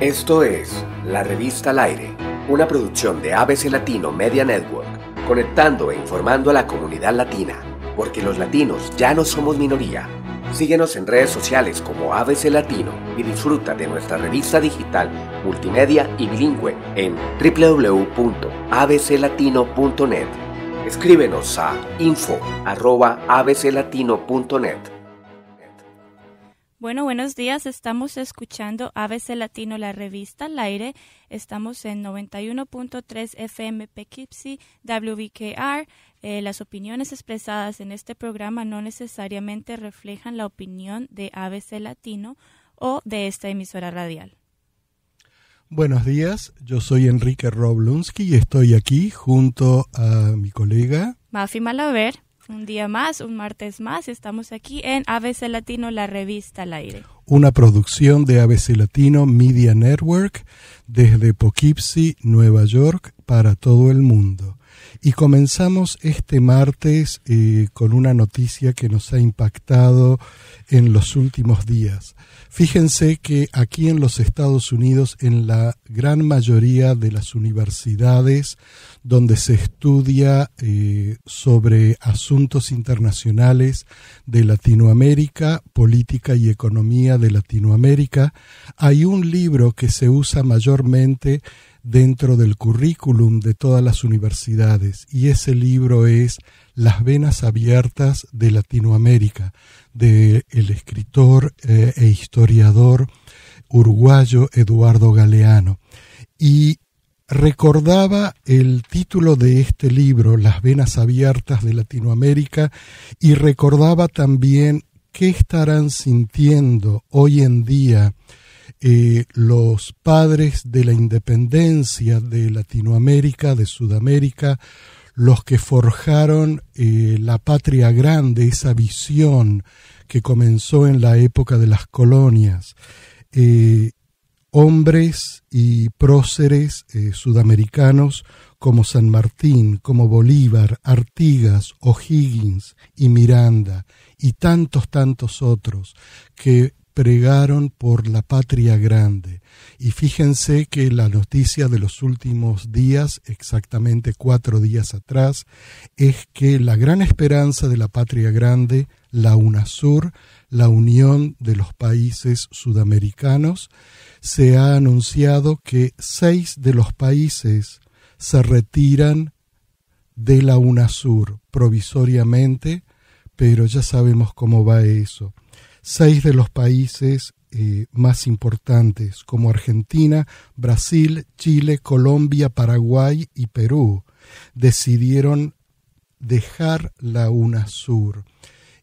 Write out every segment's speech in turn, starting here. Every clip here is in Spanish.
Esto es La Revista al Aire, una producción de ABC Latino Media Network, conectando e informando a la comunidad latina, porque los latinos ya no somos minoría. Síguenos en redes sociales como ABC Latino y disfruta de nuestra revista digital, multimedia y bilingüe en www.abclatino.net. Escríbenos a info.abclatino.net. Bueno, buenos días. Estamos escuchando ABC Latino, la revista al aire. Estamos en 91.3 FM Poughkeepsie, WBKR. Eh, las opiniones expresadas en este programa no necesariamente reflejan la opinión de ABC Latino o de esta emisora radial. Buenos días, yo soy Enrique Roblunsky y estoy aquí junto a mi colega Mafi Malaver un día más, un martes más, estamos aquí en ABC Latino, la revista al aire. Una producción de ABC Latino Media Network desde Poughkeepsie, Nueva York, para todo el mundo. Y comenzamos este martes eh, con una noticia que nos ha impactado en los últimos días. Fíjense que aquí en los Estados Unidos, en la gran mayoría de las universidades donde se estudia eh, sobre asuntos internacionales de Latinoamérica, política y economía de Latinoamérica, hay un libro que se usa mayormente dentro del currículum de todas las universidades y ese libro es Las venas abiertas de Latinoamérica, del el escritor eh, e historiador uruguayo Eduardo Galeano. Y recordaba el título de este libro, Las venas abiertas de Latinoamérica, y recordaba también qué estarán sintiendo hoy en día eh, los padres de la independencia de Latinoamérica, de Sudamérica, los que forjaron eh, la patria grande, esa visión que comenzó en la época de las colonias. Eh, hombres y próceres sudamericanos como San Martín, como Bolívar, Artigas, O'Higgins y Miranda, y tantos, tantos otros, que pregaron por la patria grande. Y fíjense que la noticia de los últimos días, exactamente cuatro días atrás, es que la gran esperanza de la patria grande, la UNASUR, la Unión de los Países Sudamericanos, se ha anunciado que seis de los países se retiran de la UNASUR provisoriamente, pero ya sabemos cómo va eso seis de los países eh, más importantes, como Argentina, Brasil, Chile, Colombia, Paraguay y Perú, decidieron dejar la UNASUR.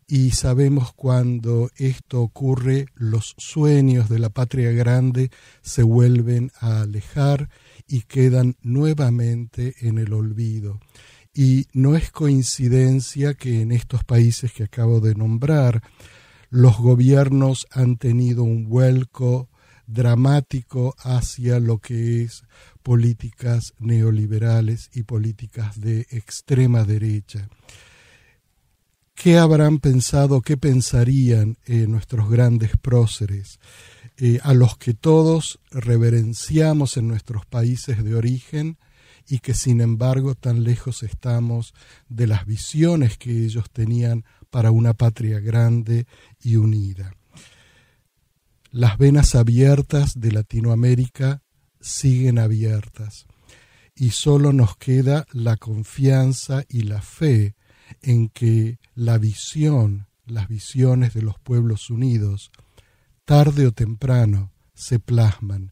Y sabemos cuando esto ocurre, los sueños de la patria grande se vuelven a alejar y quedan nuevamente en el olvido. Y no es coincidencia que en estos países que acabo de nombrar, los gobiernos han tenido un vuelco dramático hacia lo que es políticas neoliberales y políticas de extrema derecha. ¿Qué habrán pensado, qué pensarían eh, nuestros grandes próceres, eh, a los que todos reverenciamos en nuestros países de origen y que sin embargo tan lejos estamos de las visiones que ellos tenían para una patria grande y unida. Las venas abiertas de Latinoamérica siguen abiertas y solo nos queda la confianza y la fe en que la visión, las visiones de los pueblos unidos, tarde o temprano se plasman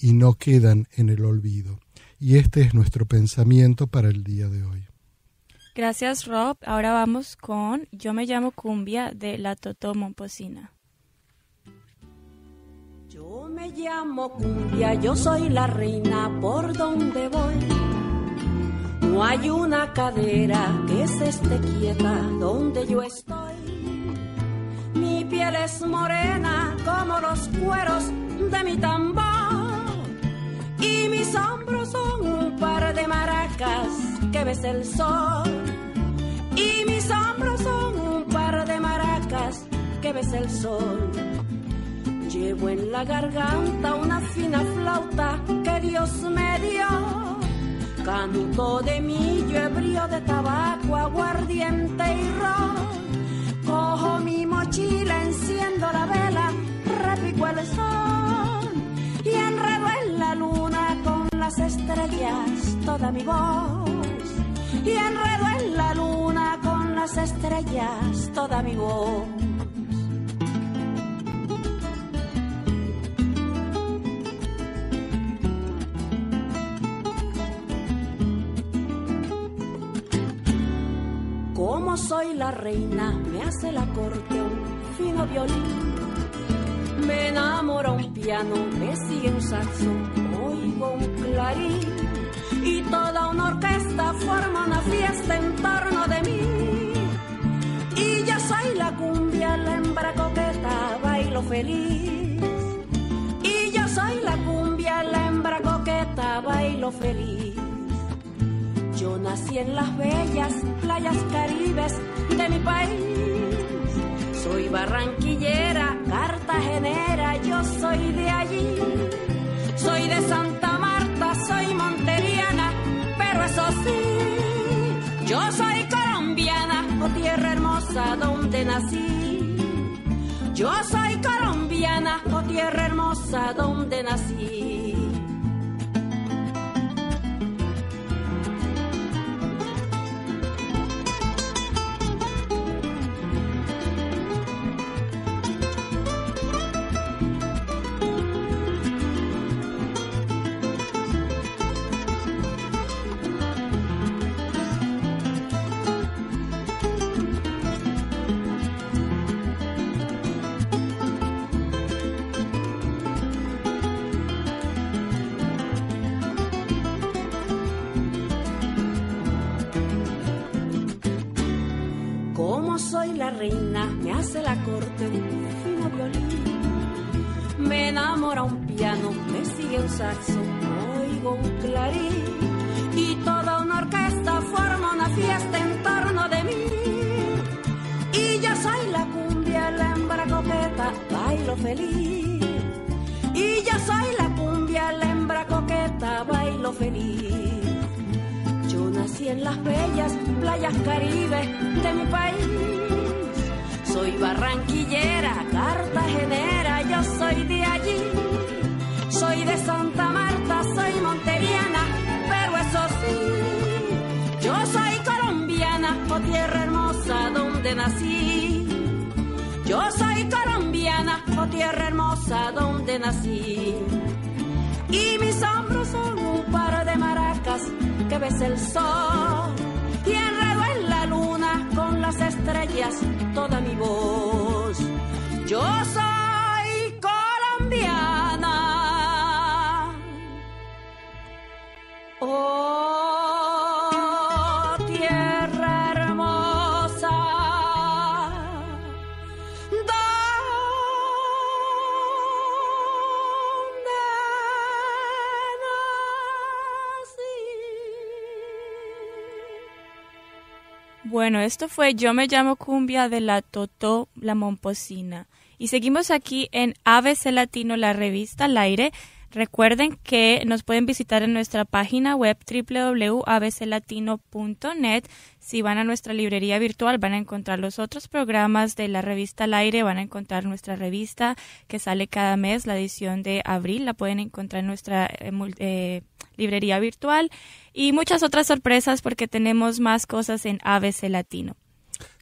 y no quedan en el olvido. Y este es nuestro pensamiento para el día de hoy. Gracias, Rob. Ahora vamos con Yo me llamo Cumbia de la Totó Yo me llamo Cumbia, yo soy la reina por donde voy. No hay una cadera que se esté quieta donde yo estoy. Mi piel es morena como los cueros de mi tambor y mis hombros son par de maracas que ves el sol. Y mis hombros son un par de maracas que ves el sol. Llevo en la garganta una fina flauta que Dios me dio. Canto de millo, ebrio de tabaco, aguardiente y ron. Cojo mi mochila, enciendo la vela, repico el sol y enredo en la luna las estrellas toda mi voz y enredo en la luna con las estrellas toda mi voz. Como soy la reina, me hace la corte un fino violín. Me enamora un piano, me sigue un saxo un y toda una orquesta forma una fiesta en torno de mí. Y yo soy la cumbia, la hembra coqueta, bailo feliz. Y yo soy la cumbia, la hembra coqueta, bailo feliz. Yo nací en las bellas playas caribes de mi país. Soy barranquillera, cartagenera, yo soy de allí soy de Santa Marta, soy monteriana, pero eso sí, yo soy colombiana, oh tierra hermosa donde nací. Yo soy colombiana, oh tierra hermosa donde nací. feliz. Y yo soy la cumbia, la hembra coqueta, bailo feliz. Yo nací en las bellas playas caribes de mi país. Soy barranquillera, cartagenera, yo soy de allí. Soy de Santa Marta, soy monteriana, pero eso sí, yo soy colombiana, o tierra hermosa donde nací. Yo soy colombiana, oh tierra hermosa donde nací. Y mis hombros son un par de maracas que ves el sol. Y enredo en la luna con las estrellas toda mi voz. Yo soy colombiana. Oh. Bueno, esto fue Yo me llamo Cumbia de la Totó La Momposina. Y seguimos aquí en ABC Latino, la revista al aire. Recuerden que nos pueden visitar en nuestra página web www.abclatino.net. Si van a nuestra librería virtual van a encontrar los otros programas de la revista al aire, van a encontrar nuestra revista que sale cada mes, la edición de abril, la pueden encontrar en nuestra eh, eh, librería virtual y muchas otras sorpresas porque tenemos más cosas en ABC Latino.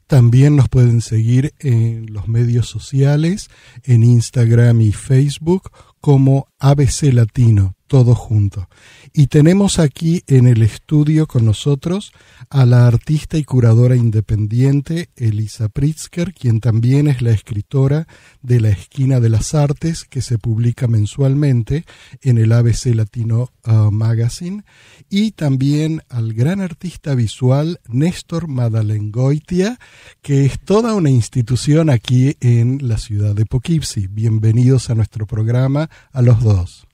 También nos pueden seguir en los medios sociales, en Instagram y Facebook como ABC Latino, todo junto. Y tenemos aquí en el estudio con nosotros a la artista y curadora independiente Elisa Pritzker, quien también es la escritora de La Esquina de las Artes, que se publica mensualmente en el ABC Latino uh, Magazine, y también al gran artista visual Néstor Madalengoitia, que es toda una institución aquí en la ciudad de Poughkeepsie. Bienvenidos a nuestro programa, a los dos.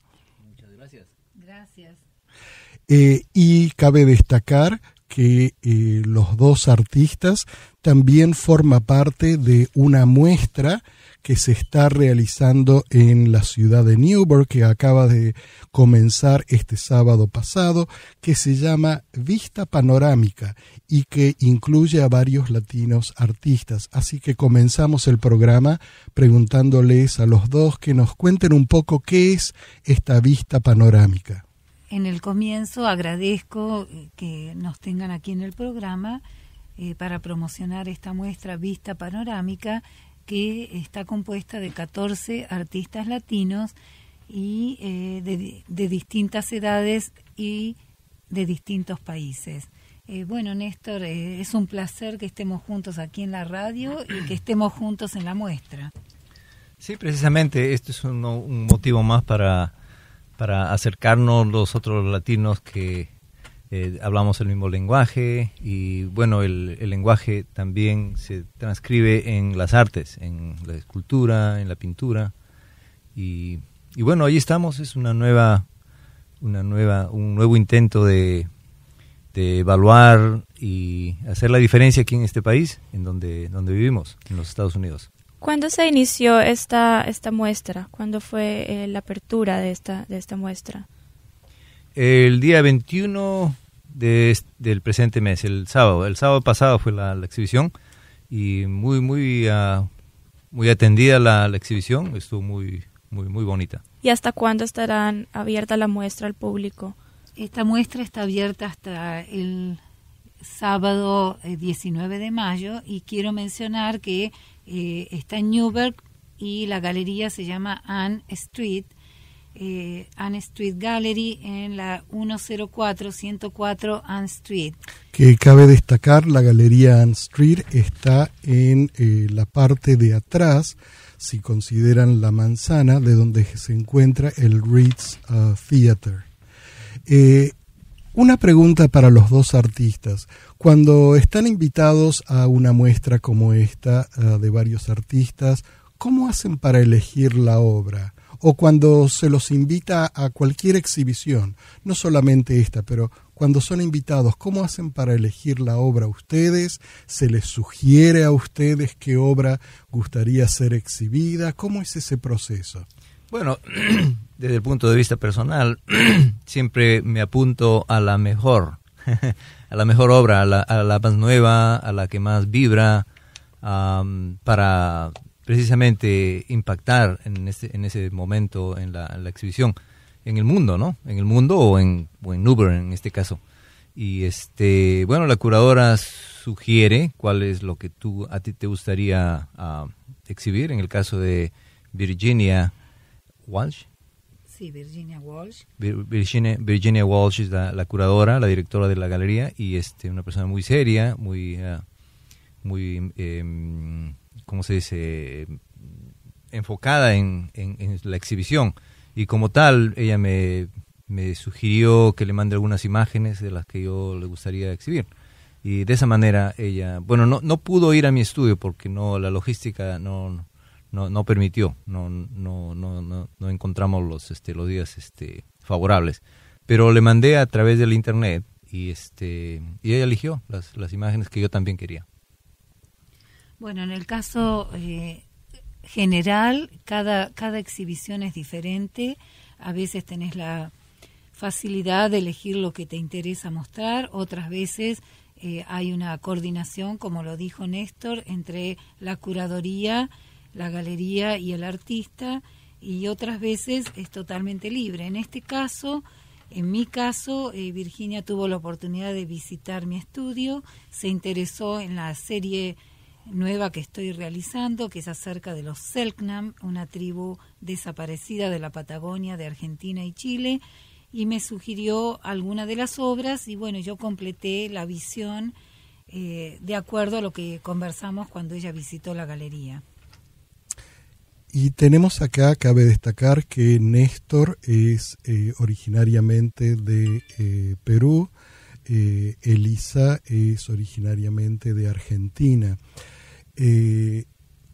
Eh, y cabe destacar que eh, los dos artistas también forman parte de una muestra que se está realizando en la ciudad de Newburgh, que acaba de comenzar este sábado pasado, que se llama Vista Panorámica y que incluye a varios latinos artistas. Así que comenzamos el programa preguntándoles a los dos que nos cuenten un poco qué es esta Vista Panorámica en el comienzo agradezco eh, que nos tengan aquí en el programa eh, para promocionar esta muestra Vista Panorámica que está compuesta de 14 artistas latinos y eh, de, distintas edades y de distintos países. bueno, Néstor, es un placer que estemos juntos aquí en la radio y que estemos juntos en la muestra. Sí, precisamente, esto es un motivo más para para acercarnos los otros latinos que eh, hablamos el mismo lenguaje y bueno, el, lenguaje también se transcribe en las artes, en la escultura, en la pintura y, bueno, ahí estamos, es una nueva, una nueva, un nuevo intento de, de evaluar y hacer la diferencia aquí en este país, en donde, donde vivimos, en los Estados Unidos. ¿Cuándo se inició esta, esta muestra? ¿Cuándo fue eh, la apertura de esta, de esta muestra? El día 21 de, del presente mes, el sábado. El sábado pasado fue la, exhibición y muy, muy, ah, muy atendida la, la, exhibición. Estuvo muy, muy, muy bonita. ¿Y hasta cuándo estarán abierta la muestra al público? Esta muestra está abierta hasta el sábado 19 eh, de mayo y quiero mencionar que eh, está en Newburgh y la galería se llama Ann Street, eh, Ann Street Gallery en la 104-104 Ann Street. Que cabe destacar, la galería Ann Street está en la parte de atrás, si consideran la manzana, de donde se encuentra el Ritz ah, Theater. Una pregunta para los dos artistas. Cuando están invitados a una muestra como esta eh, de varios artistas, ¿cómo hacen para elegir la obra? O cuando se los invita a cualquier exhibición, no solamente esta, pero cuando son invitados, ¿cómo hacen para elegir la obra ustedes? ¿Se les sugiere a ustedes qué obra gustaría ser exhibida? ¿Cómo es ese proceso? Bueno, desde el punto de vista personal, siempre me apunto a la mejor, a la mejor obra, a la, más nueva, a la que más vibra, para precisamente impactar en, ese momento en la, exhibición, en el mundo, ¿no? En el mundo o en, o en Uber en este caso. Y este, bueno, la curadora sugiere cuál es lo que tú a ti te gustaría exhibir. En el caso de Virginia Walsh. Sí, Virginia Walsh. Virginia, Walsh es la, curadora, la directora de la galería y este, una persona muy seria, muy, eh, muy em, ¿cómo se dice?, enfocada en, la exhibición. Y como tal, ella me, me sugirió que le mande algunas imágenes de las que yo le gustaría exhibir y de esa manera ella, bueno, no, no pudo ir a mi estudio porque no la logística no, no, permitió, no, no, no, no, encontramos los, este, los días este, favorables. Pero le mandé a través del internet y, este, y ella eligió las, las imágenes que yo también quería. Bueno, en el caso eh, general, cada, cada exhibición es diferente. A veces tenés la facilidad de elegir lo que te interesa mostrar, otras veces eh, hay una coordinación, como lo dijo Néstor, entre la curaduría la galería y el artista y otras veces es totalmente libre. En este caso, en mi caso, eh, Virginia tuvo la oportunidad de visitar mi estudio, se interesó en la serie nueva que estoy realizando, que es acerca de los Selknam, una tribu desaparecida de la Patagonia, de Argentina y Chile, y me sugirió alguna de las obras y bueno, yo completé la visión eh, de acuerdo a lo que conversamos cuando ella visitó la galería. Y tenemos acá, cabe destacar que Néstor es eh, originariamente de eh, Perú, eh, Elisa es originariamente de Argentina.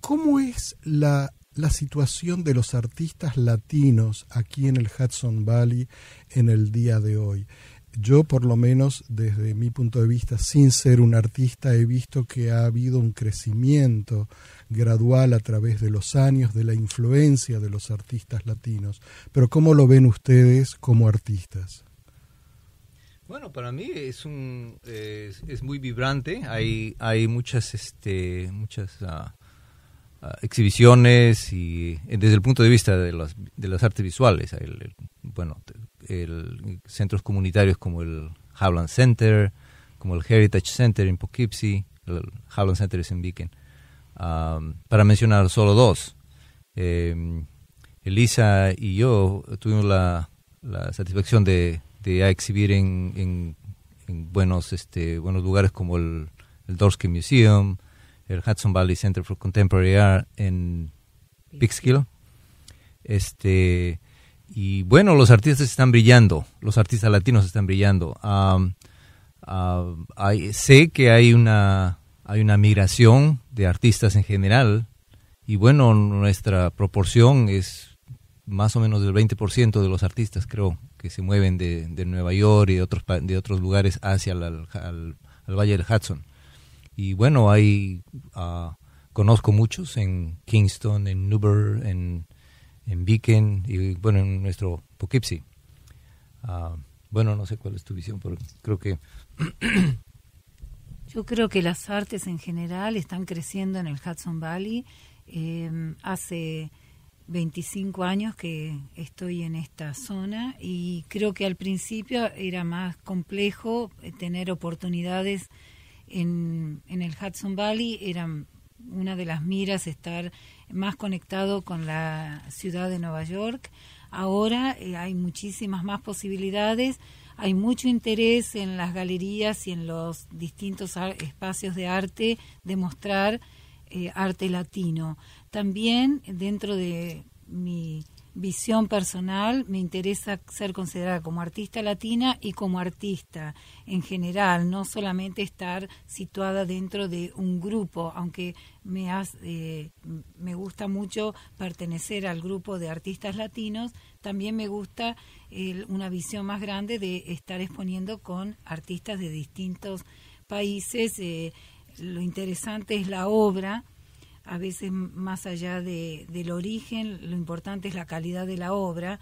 ¿Cómo es la, situación de los artistas latinos aquí en el Hudson Valley en el día de hoy? yo por lo menos desde mi punto de vista, sin ser un artista, he visto que ha habido un crecimiento gradual a través de los años de la influencia de los artistas latinos. Pero ¿cómo lo ven ustedes como artistas? Bueno, para mí es un eh, es, muy vibrante. Hay hay muchas este muchas ah, Ah, exhibiciones y eh, desde el punto de vista de las, de las artes visuales, bueno, el, centros comunitarios como el Howland Center, como el Heritage Center en Poughkeepsie, el Howland Center es en Beacon, para mencionar solo dos. Em, Elisa y yo tuvimos la, la satisfacción de, exhibir en, en, buenos, este, buenos lugares como el, el Dorsky Museum, el Hudson Valley Center for Contemporary Art en Peekskill. Este, y bueno, los artistas están brillando, los artistas latinos están brillando. sé que hay una, hay una migración de artistas en general y bueno, nuestra proporción es más o menos del 20% de los artistas, creo, que se mueven de, Nueva York y de otros, de otros lugares hacia el, Valle del Hudson. Y bueno, hay, ah, conozco muchos en Kingston, en Newber, en, en Beacon y bueno, en nuestro Poughkeepsie. Ah, bueno, no sé cuál es tu visión, pero creo que... Yo creo que las artes en general están creciendo en el Hudson Valley. Em, hace 25 años que estoy en esta zona y creo que al principio era más complejo eh, tener oportunidades en, el Hudson Valley era una de las miras estar más conectado con la ciudad de Nueva York. Ahora eh, hay muchísimas más posibilidades, hay mucho interés en las galerías y en los distintos espacios de arte de mostrar eh, arte latino. También dentro de mi visión personal, me interesa ser considerada como artista latina y como artista en general, no solamente estar situada dentro de un grupo, aunque me, eh, me gusta mucho pertenecer al grupo de artistas latinos, también me gusta una visión más grande de estar exponiendo con artistas de distintos países. Eh, lo interesante es la obra, a veces más allá del origen, lo importante es la calidad de la obra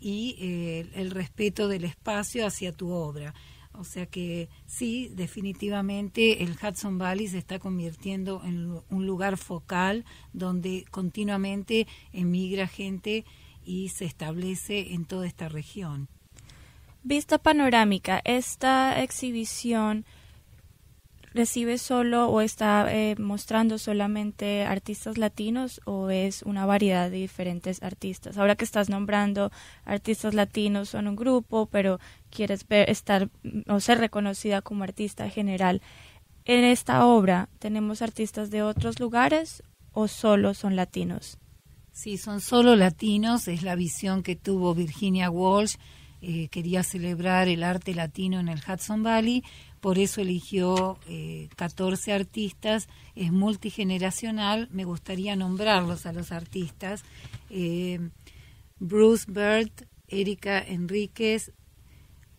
y eh, el respeto del espacio hacia tu obra. O sea que sí, definitivamente el Hudson Valley se está convirtiendo en un lugar focal donde continuamente emigra gente y se establece en toda esta región. Vista panorámica, esta exhibición recibe solo o está eh, mostrando solamente artistas latinos o es una variedad de diferentes artistas? Ahora que estás nombrando artistas latinos son un grupo, pero quieres ver, estar o ser reconocida como artista general. ¿En esta obra tenemos artistas de otros lugares o solo son latinos? Sí, son solo latinos, es la visión que tuvo Virginia Walsh. Eh, quería celebrar el arte latino en el Hudson Valley, por eso eligió 14 eh, artistas, es multigeneracional, me gustaría nombrarlos a los artistas. Eh, Bruce Bird, Erika Enríquez,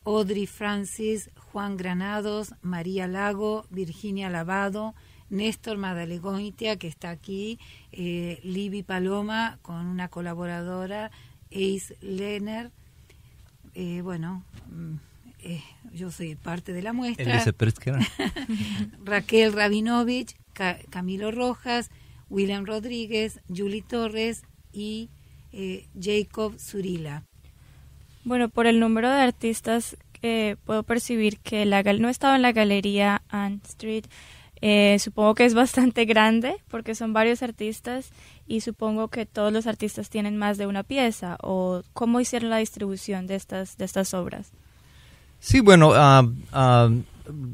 Audrey Francis, Juan Granados, María Lago, Virginia Lavado, Néstor Madalegoitia, que está aquí, eh, Libby Paloma, con una colaboradora, Ace Lenner, bueno... Mm, eh, yo soy parte de la muestra, Raquel Rabinovich, Camilo Rojas, William Rodríguez, Julie Torres y eh, Jacob Zurila. Bueno, por el número de artistas eh, puedo percibir que la no estaba en la galería Ann Street. supongo que es bastante grande porque son varios artistas y supongo que todos los artistas tienen más de una pieza o cómo hicieron la distribución de estas, de estas obras. Sí, bueno, ah, ah,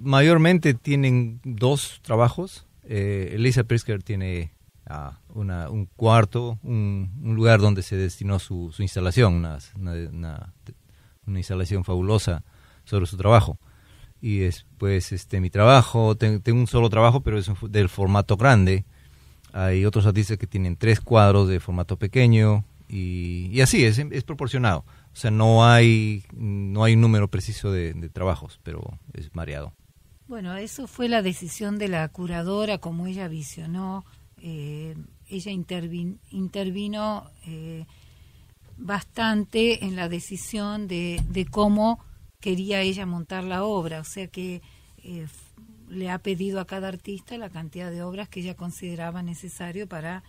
mayormente tienen dos trabajos. Eh, Elisa Prisker tiene ah, un cuarto, un, lugar donde se destinó su, instalación, una, instalación fabulosa sobre su trabajo. Y después este, mi trabajo, tengo, un solo trabajo, pero es del formato grande. Hay otros artistas que tienen tres cuadros de formato pequeño y, así, es proporcionado. O sea, no hay, no hay un número preciso de, trabajos, pero es mareado. Bueno, eso fue la decisión de la curadora, como ella visionó. Eh, ella intervino eh, bastante en la decisión de, de, cómo quería ella montar la obra, o sea que eh, le ha pedido a cada artista la cantidad de obras que ella consideraba necesario para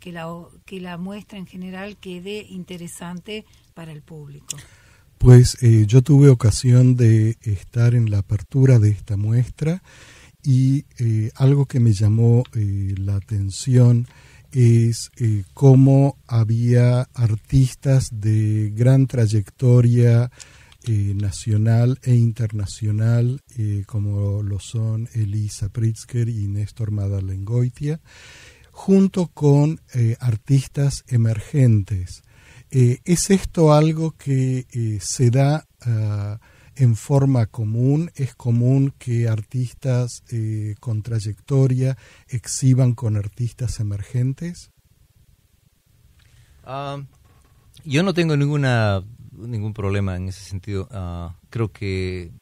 que, la, que la muestra en general quede interesante el público? Pues eh, yo tuve ocasión de estar en la apertura de esta muestra y eh, algo que me llamó eh, la atención es cómo había artistas de gran trayectoria nacional e internacional, como lo son Elisa Pritzker y Néstor Madalengoitia, junto con artistas emergentes eh, ¿Es esto algo que eh, se da ah, en forma común? ¿Es común que artistas eh, con trayectoria exhiban con artistas emergentes? Ah, yo no tengo ninguna, ningún problema en ese sentido. Ah, creo que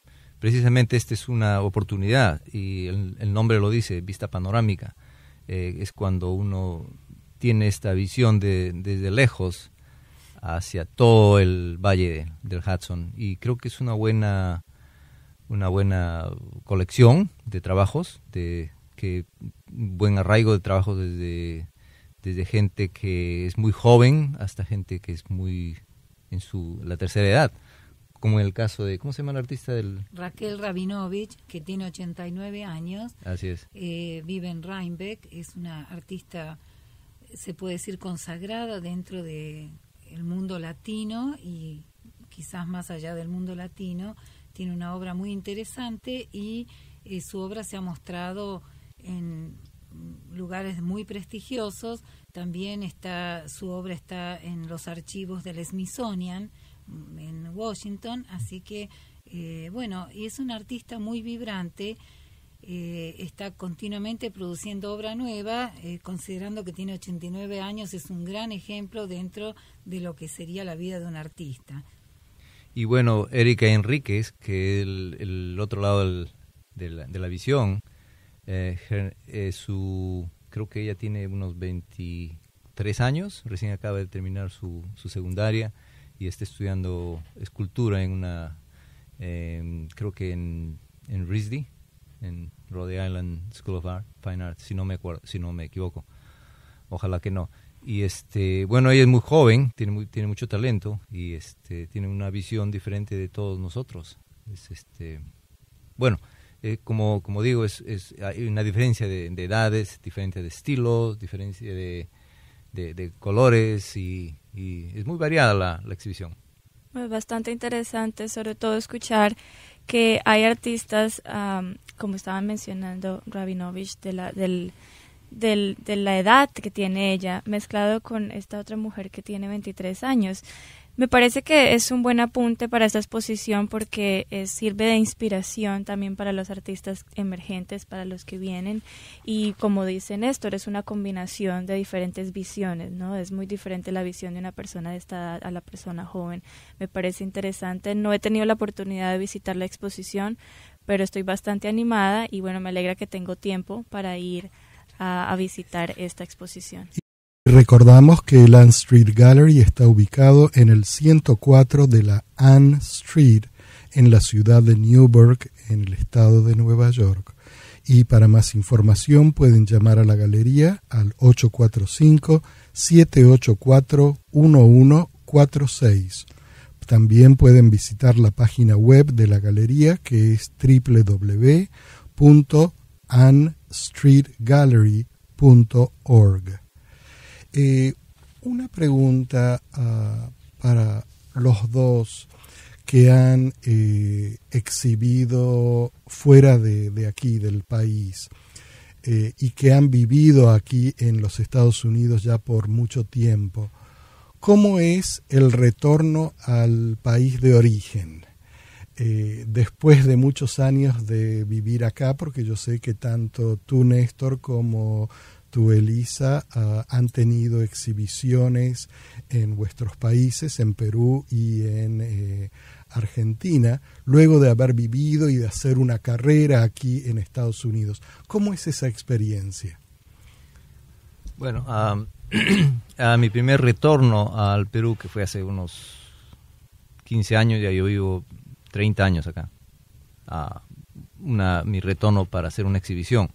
precisamente esta es una oportunidad y el, nombre lo dice, vista panorámica. es cuando uno tiene esta visión desde lejos hacia todo el valle del Hudson. Y creo que es una buena, una buena colección de trabajos, de que buen arraigo de trabajos desde, desde gente que es muy joven hasta gente que es muy en su la tercera edad como en el caso de, ¿cómo se llama el artista del...? Raquel Rabinovich, que tiene 89 años. Así es. Eh, vive en Rheinbeck, es una artista, se puede decir, consagrada dentro de, el mundo latino y quizás más allá del mundo latino, tiene una obra muy interesante y eh, su obra se ha mostrado en lugares muy prestigiosos. También está su obra está en los archivos del Smithsonian mm, en Washington, así que eh, bueno, y es un artista muy vibrante eh, está continuamente produciendo obra nueva, eh, considerando que tiene 89 años, es un gran ejemplo dentro de lo que sería la vida de un artista. Y bueno, Erika Enríquez, que el, el otro lado del, de, la, visión, eh, su, creo que ella tiene unos 23 años, recién acaba de terminar su, su secundaria y está estudiando escultura en una, creo que en, en RISD, en Rhode Island School of Art, Fine Arts, si no me si no me equivoco. Ojalá que no. Y este, bueno, ella es muy joven, tiene tiene mucho talento y este tiene una visión diferente de todos nosotros. Es este, bueno, eh, como, como digo, es, hay una diferencia de, edades, diferente de estilos, diferencia de, colores y, es muy variada la, la exhibición. Bastante interesante, sobre todo escuchar que hay artistas, como estaba mencionando Rabinovich, de la, del, del, de la edad que tiene ella, mezclado con esta otra mujer que tiene 23 años. Me parece que es un buen apunte para esta exposición porque eh, sirve de inspiración también para los artistas emergentes, para los que vienen. Y como dice Néstor, es una combinación de diferentes visiones, ¿no? Es muy diferente la visión de una persona de esta edad a la persona joven. Me parece interesante. No he tenido la oportunidad de visitar la exposición, pero estoy bastante animada y bueno, me alegra que tengo tiempo para ir a visitar esta exposición. Recordamos que el Ann Street Gallery está ubicado en el 104 de la Ann Street en la ciudad de Newburgh, en el estado de Nueva York. Y para más información pueden llamar a la galería al 845-784-1146. También pueden visitar la página web de la galería que es www.annstreetgallery.org. Eh, una pregunta ah, para los dos que han eh, exhibido fuera de, aquí, del país, eh, y que han vivido aquí en los Estados Unidos ya por mucho tiempo. ¿Cómo es el retorno al país de origen? después de muchos años de vivir acá, porque yo sé que tanto tú, Néstor, como tú, Elisa, ah, han tenido exhibiciones en vuestros países, en Perú y en eh, Argentina, luego de haber vivido y de hacer una carrera aquí en Estados Unidos. ¿Cómo es esa experiencia? Bueno, a mi primer retorno al Perú, que fue hace unos 15 años, ya yo vivo 30 años acá, mi retorno para hacer una exhibición.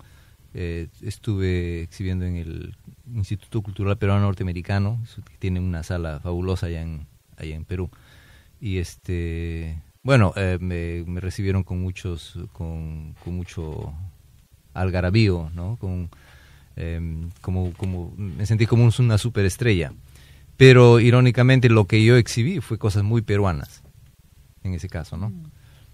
Eh, estuve exhibiendo en el Instituto Cultural Peruano Norteamericano, que tiene una sala fabulosa allá en, allá en Perú. Y este, bueno, eh, me, recibieron con muchos, con, mucho algarabío, ¿no? Con, em, como, me sentí como una superestrella. Pero irónicamente lo que yo exhibí fue cosas muy peruanas, en ese caso, ¿no? Mm.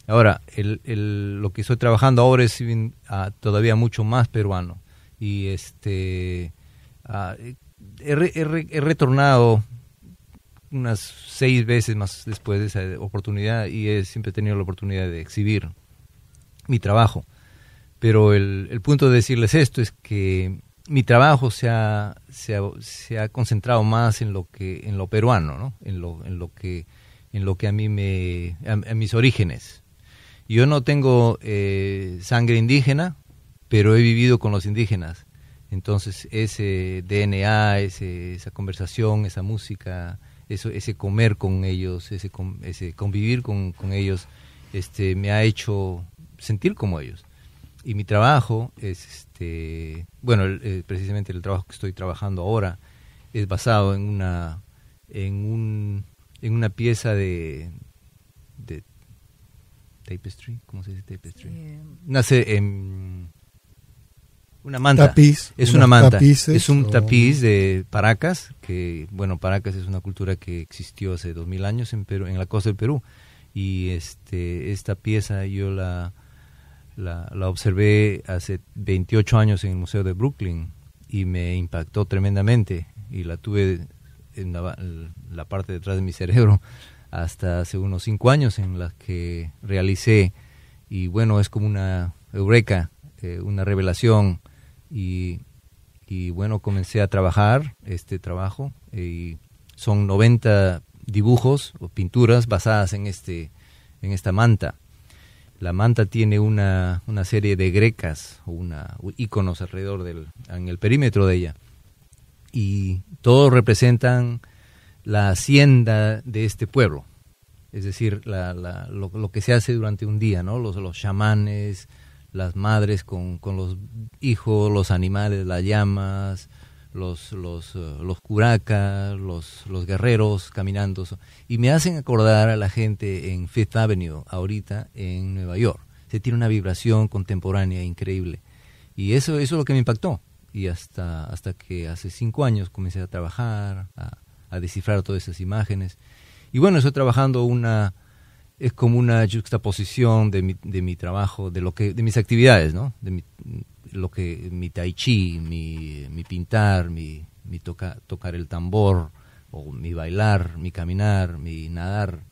Ahora, lo que estoy trabajando ahora es ah, todavía mucho más peruano. Y este ah, he, retornado unas seis veces más después de esa oportunidad y he siempre tenido la oportunidad de exhibir mi trabajo. Pero el, punto de decirles esto es que mi trabajo se ha, concentrado más en lo que en lo peruano, ¿no? en, lo, en lo que en lo que a mí me mis orígenes yo no tengo eh, sangre indígena, pero he vivido con los indígenas. Entonces ese DNA, esa conversación, esa música, eso, ese comer con ellos, ese, ese convivir con, con, ellos, este, me ha hecho sentir como ellos. Y mi trabajo este, bueno, eh, precisamente el trabajo que estoy trabajando ahora es basado en una, en un, en una pieza de, Tapestry, ¿cómo se dice tapestry? Eh, Nace en... una manta. es una manta. es un tapiz de Paracas, que bueno, Paracas es una cultura que existió hace 2000 años en, en la costa del Perú. Y este, esta pieza yo la, la, observé hace 28 años en el Museo de Brooklyn y me impactó tremendamente y la tuve en la, la parte detrás de mi cerebro hasta hace unos cinco años en las que realicé y bueno, es como una eureka, eh, una revelación y, y, bueno, comencé a trabajar este trabajo eh, y son 90 dibujos o pinturas basadas en, este, en esta manta. La manta tiene una, una serie de grecas o una iconos alrededor del en el perímetro de ella y todos representan la hacienda de este pueblo, es decir, lo, que se hace durante un día, ¿no? Los, los chamanes, las madres con, los hijos, los animales, las llamas, los, los, eh, los curacas, los, los guerreros caminando. Y me hacen acordar a la gente en Fifth Avenue, ahorita en Nueva York. Se tiene una vibración contemporánea increíble. Y eso, eso es lo que me impactó. Y hasta, hasta que hace cinco años comencé a trabajar, a, a descifrar todas esas imágenes. Y bueno, estoy trabajando una, es como una juxtaposición de mi, de mi trabajo, de, lo que, de mis actividades, ¿no? De mi, lo que, mi tai chi, mi, pintar, mi, mi tocar el tambor, o mi bailar, mi caminar, mi nadar.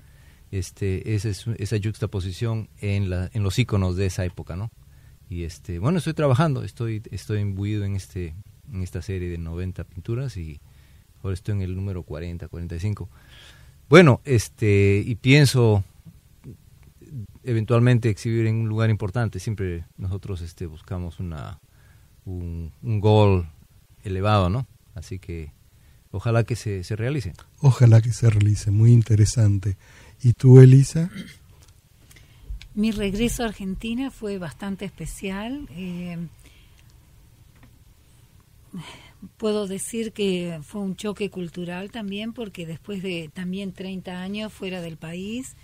Este, esa, es, esa juxtaposición en, la, en los iconos de esa época, ¿no? Y este, bueno, estoy trabajando, estoy, estoy imbuido en, este, en esta serie de 90 pinturas y, Ahora estoy en el número 40, 45. Bueno, este, y pienso eventualmente exhibir en un lugar importante. Siempre nosotros este, buscamos una, un, gol elevado, ¿no? Así que ojalá que se, se realice. Ojalá que se realice, muy interesante. ¿Y tú, Elisa? Mi regreso a Argentina fue bastante especial. Eh, puedo decir que fue un choque cultural también, porque después de también 30 años fuera del país,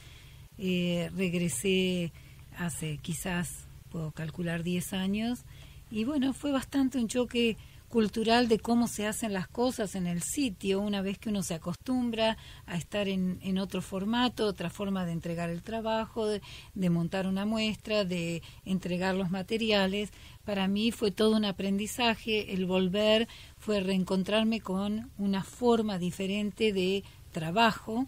eh, regresé hace quizás, puedo calcular, 10 años, y bueno, fue bastante un choque cultural de cómo se hacen las cosas en el sitio, una vez que uno se acostumbra a estar en, en otro formato, otra forma de entregar el trabajo, de montar una muestra, de entregar los materiales para mí fue todo un aprendizaje el volver, fue reencontrarme con una forma diferente de trabajo.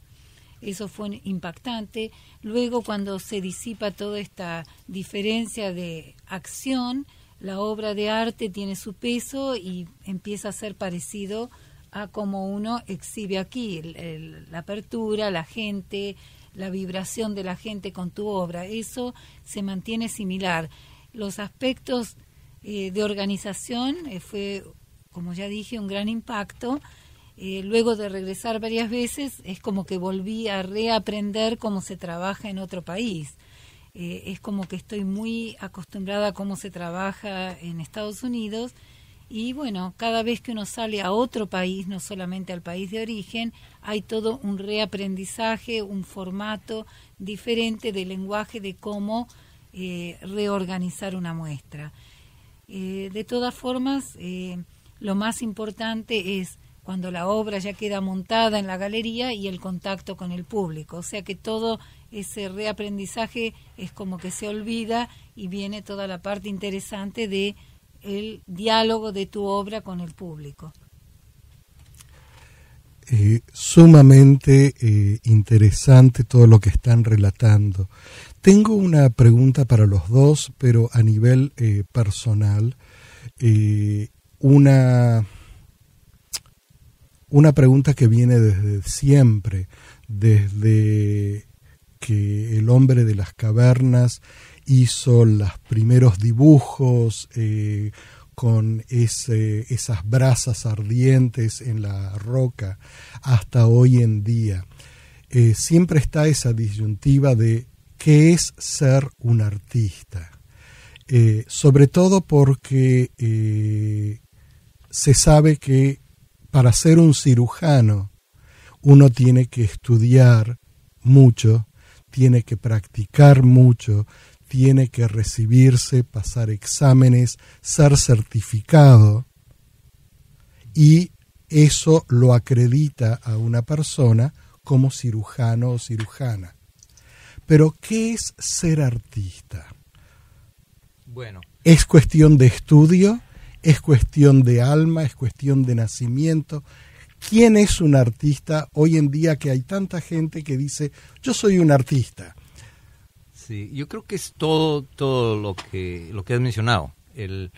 Eso fue impactante. Luego, cuando se disipa toda esta diferencia de acción, la obra de arte tiene su peso y empieza a ser parecido a como uno exhibe aquí, la apertura, la gente, la vibración de la gente con tu obra. Eso se mantiene similar los aspectos eh, de organización eh, fue, como ya dije, un gran impacto. Eh, luego de regresar varias veces, es como que volví a reaprender cómo se trabaja en otro país. es como que estoy muy acostumbrada a cómo se trabaja en Estados Unidos y bueno, cada vez que uno sale a otro país, no solamente al país de origen, hay todo un reaprendizaje, un formato diferente de lenguaje de cómo eh, reorganizar una muestra. Eh, de todas formas, eh, lo más importante es cuando la obra ya queda montada en la galería y el contacto con el público. O sea que todo ese reaprendizaje es como que se olvida y viene toda la parte interesante de el diálogo de tu obra con el público. sumamente interesante todo lo que están relatando. Tengo una pregunta para los dos, pero a nivel eh, personal. Eh, una, una pregunta que viene desde siempre, desde que el hombre de las cavernas hizo los primeros dibujos eh, con ese, esas brasas ardientes en la roca hasta hoy en día. siempre está esa disyuntiva de qué es ser un artista. Eh, sobre todo porque eh, se sabe que para ser un cirujano uno tiene que estudiar mucho, tiene que practicar mucho, tiene que recibirse, pasar exámenes, ser certificado y eso lo acredita a una persona como cirujano o cirujana. Pero, ¿qué es ser artista? Bueno. ¿Es cuestión de estudio? ¿Es cuestión de alma? ¿Es cuestión de nacimiento? ¿Quién es un artista hoy en día que hay tanta gente que dice, yo soy un artista? Sí, yo creo que es todo, todo lo que, lo que has mencionado. El,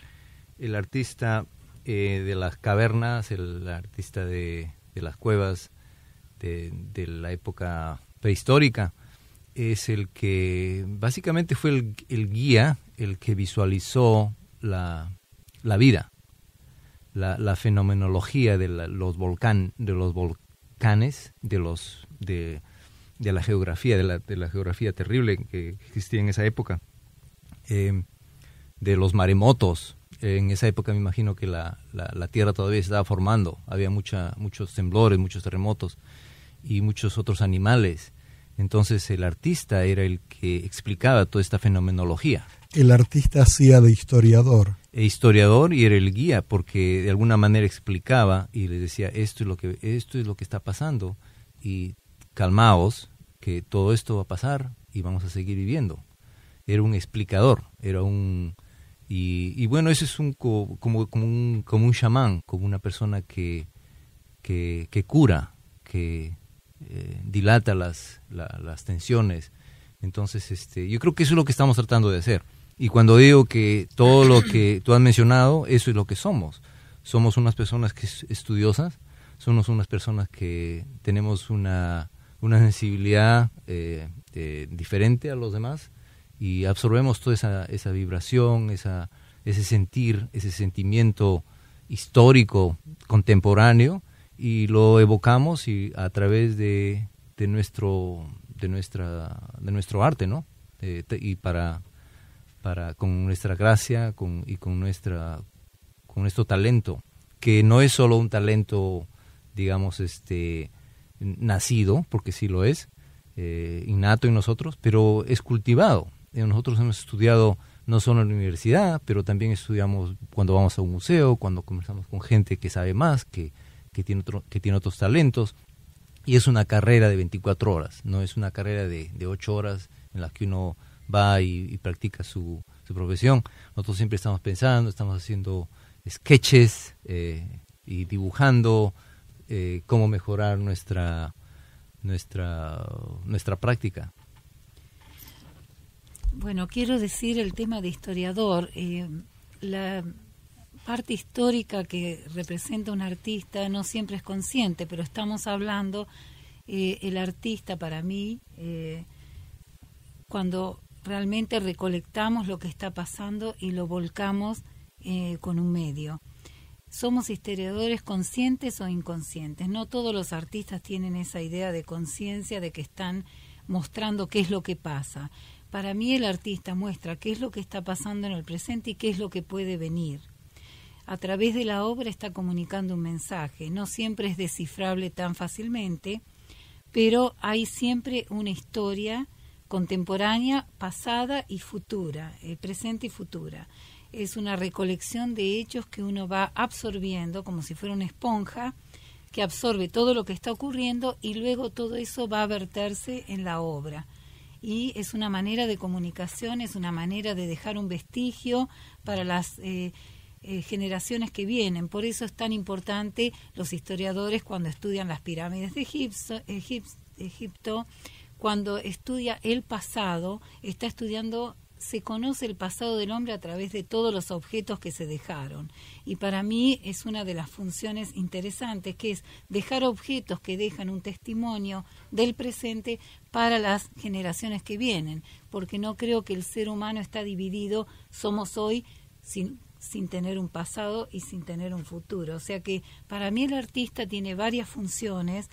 el artista eh, de las cavernas, el artista de, de las cuevas, de, de la época prehistórica, es el que básicamente fue el, guía, el que visualizó la, vida, la, fenomenología de los, volcán, de los volcanes, de, los, de, la geografía, de la, de la, geografía terrible que existía en esa época, eh, de los maremotos. en esa época me imagino que la, Tierra todavía se estaba formando, había mucha, muchos temblores, muchos terremotos y muchos otros animales entonces el artista era el que explicaba toda esta fenomenología. El artista hacía de historiador. E historiador y era el guía porque de alguna manera explicaba y le decía esto es lo que esto es lo que está pasando y calmaos que todo esto va a pasar y vamos a seguir viviendo. Era un explicador, era un y, bueno, eso es un como, como un como chamán, como una persona que, que cura, que eh, dilata las, las tensiones. Entonces, este, yo creo que eso es lo que estamos tratando de hacer. Y cuando digo que todo lo que tú has mencionado, eso es lo que somos. Somos unas personas que estudiosas, somos unas personas que tenemos una, sensibilidad eh, diferente a los demás y absorbemos toda esa, esa vibración, esa, ese sentir, ese sentimiento histórico, contemporáneo, y lo evocamos y a través de, nuestro de nuestra de nuestro arte no eh, y para para con nuestra gracia con, y con nuestra con nuestro talento que no es solo un talento digamos este nacido porque sí lo es eh, innato en nosotros pero es cultivado eh, nosotros hemos estudiado no solo en la universidad pero también estudiamos cuando vamos a un museo cuando conversamos con gente que sabe más que que tiene, que tiene otros talentos. Y es una carrera de 24 horas, no es una carrera de, de 8 horas en la que uno va y, practica su, su, profesión. Nosotros siempre estamos pensando, estamos haciendo sketches eh, y dibujando eh, cómo mejorar nuestra, nuestra, nuestra práctica. Bueno, quiero decir el tema de historiador. Eh, la parte histórica que representa un artista no siempre es consciente, pero estamos hablando, eh, el artista para mí, eh, cuando realmente recolectamos lo que está pasando y lo volcamos eh, con un medio. Somos historiadores conscientes o inconscientes. No todos los artistas tienen esa idea de conciencia de que están mostrando qué es lo que pasa. Para mí el artista muestra qué es lo que está pasando en el presente y qué es lo que puede venir a través de la obra está comunicando un mensaje. No siempre es descifrable tan fácilmente, pero hay siempre una historia contemporánea, pasada y futura, eh, presente y futura. Es una recolección de hechos que uno va absorbiendo como si fuera una esponja que absorbe todo lo que está ocurriendo y luego todo eso va a verterse en la obra. Y es una manera de comunicación, es una manera de dejar un vestigio para las... Eh, eh, generaciones que vienen. Por eso es tan importante los historiadores cuando estudian las pirámides de Egipto, Egipto cuando estudia el pasado, está estudiando se conoce el pasado del hombre a través de todos los objetos que se dejaron. Y para mí es una de las funciones interesantes, que es dejar objetos que dejan un testimonio del presente para las generaciones que vienen, porque no creo que el ser humano está dividido, somos hoy sin, sin tener un pasado y sin tener un futuro. O sea que para mí el artista tiene varias funciones.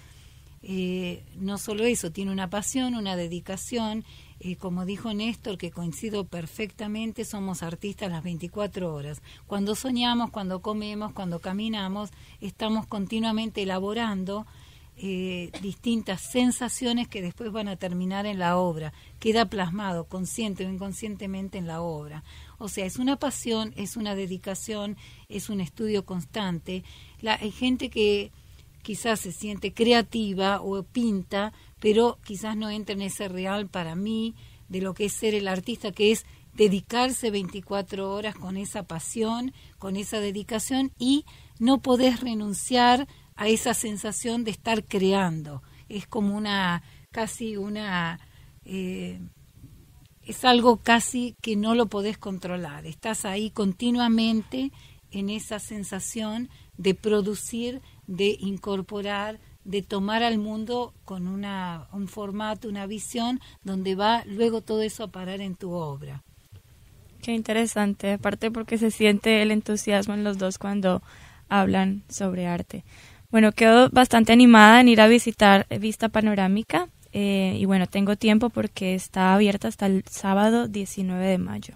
Eh, no solo eso, tiene una pasión, una dedicación. Eh, como dijo Néstor, que coincido perfectamente, somos artistas las 24 horas. Cuando soñamos, cuando comemos, cuando caminamos, estamos continuamente elaborando eh, distintas sensaciones que después van a terminar en la obra, queda plasmado consciente o inconscientemente en la obra. O sea, es una pasión, es una dedicación, es un estudio constante. La, hay gente que quizás se siente creativa o pinta, pero quizás no entra en ese real para mí de lo que es ser el artista, que es dedicarse 24 horas con esa pasión, con esa dedicación y no podés renunciar a esa sensación de estar creando. Es como una, casi una, eh, es algo casi que no lo podés controlar. Estás ahí continuamente en esa sensación de producir, de incorporar, de tomar al mundo con una, un formato, una visión, donde va luego todo eso a parar en tu obra. Qué interesante, aparte porque se siente el entusiasmo en los dos cuando hablan sobre arte. Bueno, quedo bastante animada en ir a visitar Vista Panorámica eh, y bueno, tengo tiempo porque está abierta hasta el sábado 19 de mayo.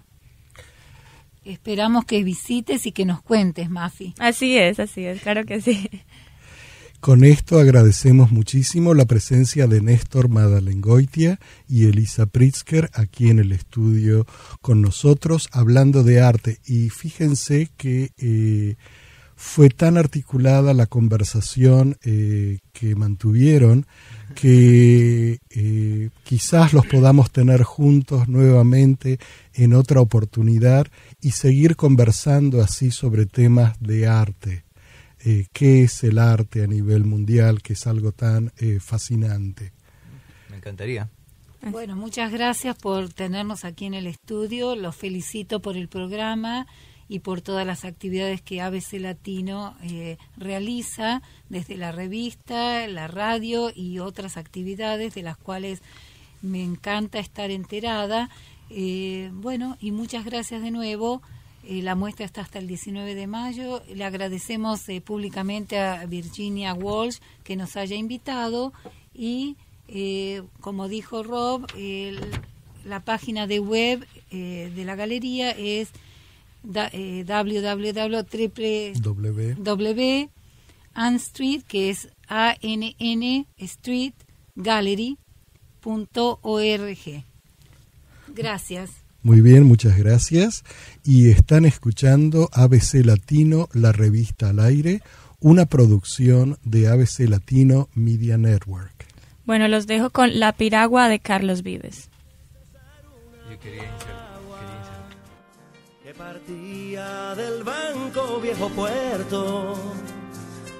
Esperamos que visites y que nos cuentes, Mafi. Así es, así es, claro que sí. Con esto agradecemos muchísimo la presencia de Néstor Madalengoitia y Elisa Pritzker aquí en el estudio con nosotros hablando de arte. Y fíjense que eh, fue tan articulada la conversación eh, que mantuvieron que eh, quizás los podamos tener juntos nuevamente en otra oportunidad y seguir conversando así sobre temas de arte. Eh, ¿Qué es el arte a nivel mundial? Que es algo tan fascinante. Me encantaría. Bueno, muchas gracias por tenernos aquí en el estudio. Los felicito por el programa y por todas las actividades que ABC Latino eh, realiza, desde la revista, la radio y otras actividades de las cuales me encanta estar enterada. Eh, bueno, y muchas gracias de nuevo. Eh, la muestra está hasta el 19 de mayo. Le agradecemos públicamente a Virginia Walsh que nos haya invitado y, como dijo Rob, la página de web de la galería es da, eh, Street, que es Gracias. Muy bien, muchas gracias. Y están escuchando ABC Latino, la revista al aire, una producción de ABC Latino Media Network. Bueno, los dejo con La Piragua de Carlos Vives partía del banco viejo puerto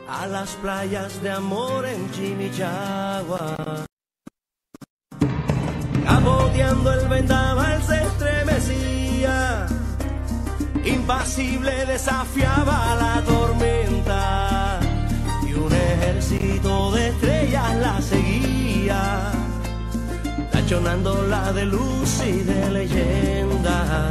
a las playas de amor en Chimichagua. Capoteando el vendaval se estremecía, impasible desafiaba la tormenta y un ejército de estrellas la seguía, tachonándola de luz y de leyenda.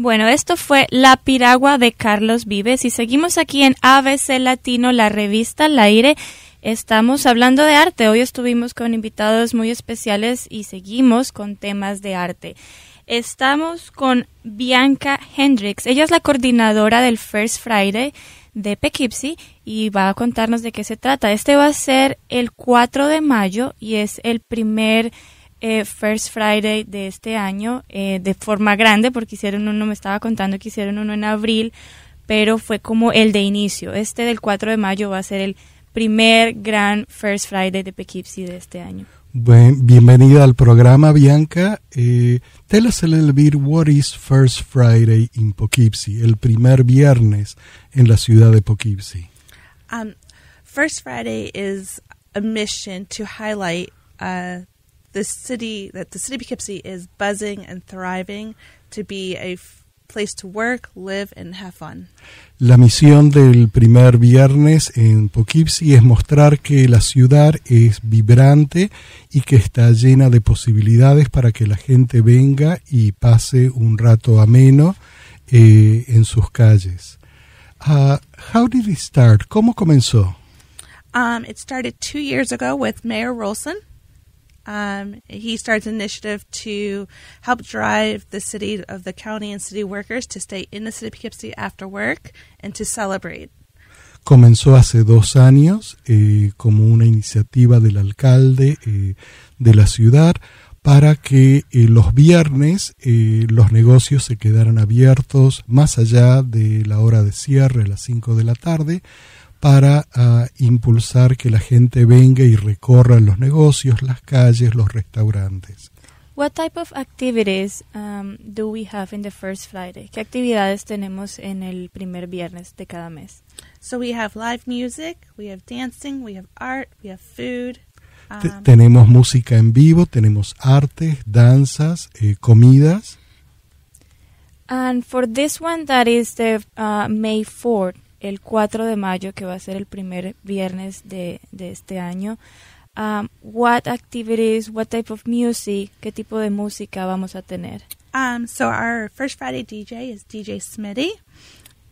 Bueno, esto fue La Piragua de Carlos Vives y seguimos aquí en ABC Latino, la revista el Aire. Estamos hablando de arte. Hoy estuvimos con invitados muy especiales y seguimos con temas de arte. Estamos con Bianca Hendricks. Ella es la coordinadora del First Friday de Poughkeepsie y va a contarnos de qué se trata. Este va a ser el 4 de mayo y es el primer eh, First Friday de este año eh, de forma grande porque hicieron uno, me estaba contando que hicieron uno en abril, pero fue como el de inicio. Este del 4 de mayo va a ser el primer gran First Friday de Poughkeepsie de este año. bienvenida al programa, Bianca. Eh, tell us a little bit what is First Friday in Poughkeepsie, el primer viernes en la ciudad de Poughkeepsie. Um, First Friday is a mission to highlight a uh, city La misión del primer viernes en Poughkeepsie es mostrar que la ciudad es vibrante y que está llena de posibilidades para que la gente venga y pase un rato ameno eh, en sus calles. Uh, how did it start? ¿Cómo comenzó? Um, it started two years ago with Mayor Rolson. Comenzó hace dos años eh, como una iniciativa del alcalde eh, de la ciudad para que eh, los viernes los negocios se quedaran abiertos más allá de la hora de cierre, a las 5 de la tarde, para ah, impulsar que la gente venga y recorra los negocios, las calles, los restaurantes. What type of activities um, do we have in the first Friday? ¿Qué actividades tenemos en el primer viernes de cada mes? So we have live music, we have dancing, we have art, we have food. Um, tenemos música en vivo, tenemos artes, danzas, eh, comidas. And for this one that is the uh, May 4th, el 4 de mayo, que va a ser el primer viernes de, de este año. Um, what activities, what type of music, qué tipo de música vamos a tener? Um, so our first Friday DJ is DJ Smitty.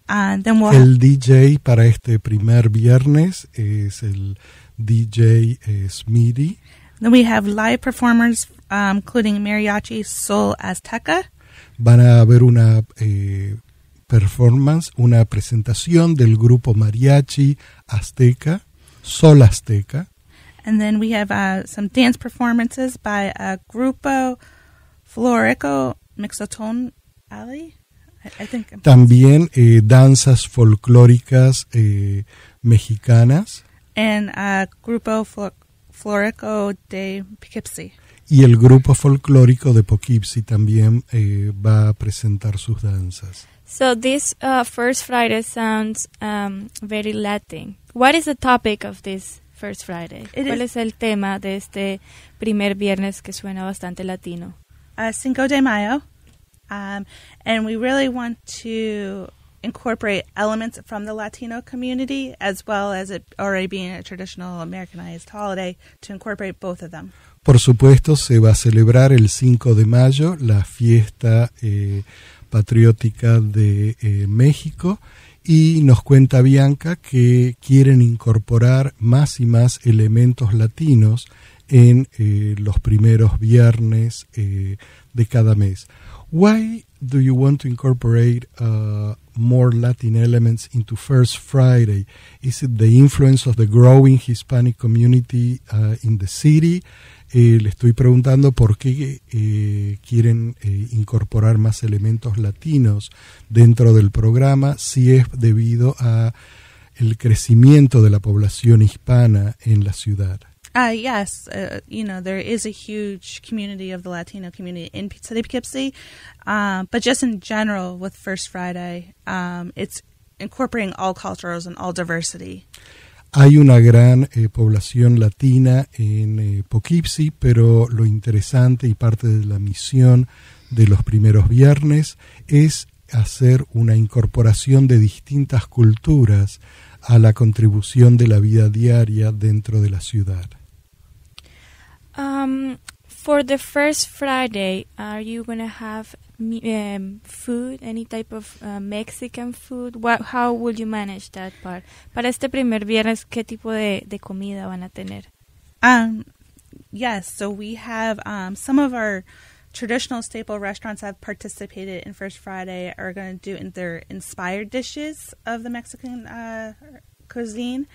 And uh, then we'll el DJ para este primer viernes es el DJ eh, Smitty. Then we have live performers, um, including mariachi, soul, azteca. Van a haber una eh, performance, una presentación del grupo mariachi azteca, Sol Azteca. And then we have uh, some dance performances by Grupo Florico Mixotón Alley. I, think También eh, danzas folclóricas eh, mexicanas. And Grupo de Poughkeepsie. Y el grupo folclórico de Poughkeepsie también eh, va a presentar sus danzas. So this uh, first Friday sounds um, very Latin. What is the topic of this first Friday? It ¿Cuál es el tema de este primer viernes que suena bastante latino? Uh, Cinco de Mayo, um, and we really want to incorporate elements from the Latino community as well as it already being a traditional Americanized holiday to incorporate both of them. Por supuesto, se va a celebrar el 5 de mayo, la fiesta eh, patriótica de eh, México y nos cuenta Bianca que quieren incorporar más y más elementos latinos en eh, los primeros viernes eh, de cada mes. Why do you want to incorporate uh, more Latin elements into First Friday? Is it the influence of the growing Hispanic community uh, in the city? Eh, le estoy preguntando por qué eh, quieren eh, incorporar más elementos latinos dentro del programa, si es debido a el crecimiento de la población hispana en la ciudad. Ah, yes, uh, you know there is a huge community of the Latino community in City Poughkeepsie, but just in general with First Friday, um, it's incorporating all cultures and all diversity. Hay una gran eh, población latina en eh, Poughkeepsie, pero lo interesante y parte de la misión de los primeros viernes es hacer una incorporación de distintas culturas a la contribución de la vida diaria dentro de la ciudad. Um, for the first Friday, are you going to have um, food, any type of uh, Mexican food? What, how would you manage that part? Para este primer viernes, ¿qué tipo de, de comida van a tener? Um, yes, so we have um, some of our traditional staple restaurants have participated in First Friday are going to do their inspired dishes of the Mexican uh, cuisine